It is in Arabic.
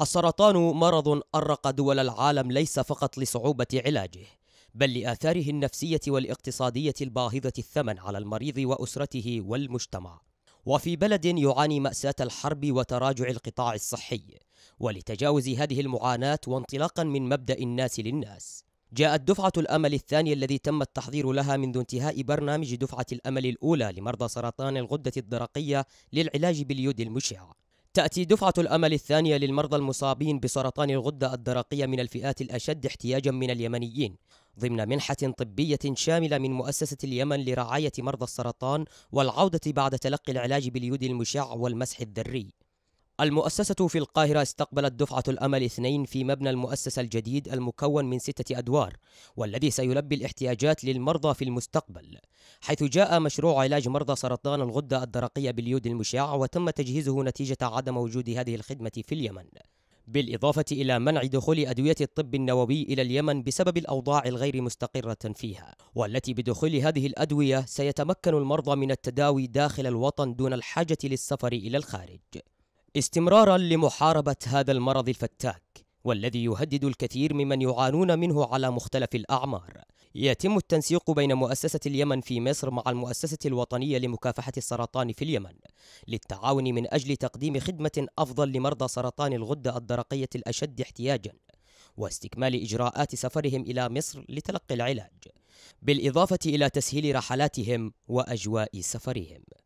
السرطان مرض أرق دول العالم ليس فقط لصعوبة علاجه بل لآثاره النفسية والاقتصادية الباهظة الثمن على المريض وأسرته والمجتمع وفي بلد يعاني مأساة الحرب وتراجع القطاع الصحي ولتجاوز هذه المعاناة وانطلاقا من مبدأ الناس للناس جاءت دفعة الأمل الثانية الذي تم التحضير لها منذ انتهاء برنامج دفعة الأمل الأولى لمرضى سرطان الغدة الدرقية للعلاج باليود المشع تأتي دفعة الأمل الثانية للمرضى المصابين بسرطان الغدة الدرقية من الفئات الأشد احتياجا من اليمنيين ضمن منحة طبية شاملة من مؤسسة اليمن لرعاية مرضى السرطان والعودة بعد تلقي العلاج باليود المشع والمسح الذري المؤسسة في القاهرة استقبلت دفعة الأمل اثنين في مبنى المؤسسة الجديد المكون من ستة أدوار والذي سيلبي الاحتياجات للمرضى في المستقبل حيث جاء مشروع علاج مرضى سرطان الغدة الدرقية باليود المشع وتم تجهيزه نتيجة عدم وجود هذه الخدمة في اليمن بالإضافة إلى منع دخول أدوية الطب النووي إلى اليمن بسبب الأوضاع الغير مستقرة فيها، والتي بدخول هذه الأدوية سيتمكن المرضى من التداوي داخل الوطن دون الحاجة للسفر إلى الخارج. استمرارا لمحاربة هذا المرض الفتاك والذي يهدد الكثير ممن يعانون منه على مختلف الأعمار يتم التنسيق بين مؤسسة اليمن في مصر مع المؤسسة الوطنية لمكافحة السرطان في اليمن للتعاون من أجل تقديم خدمة أفضل لمرضى سرطان الغدة الدرقية الأشد احتياجاً واستكمال إجراءات سفرهم إلى مصر لتلقي العلاج بالإضافة إلى تسهيل رحلاتهم وأجواء سفرهم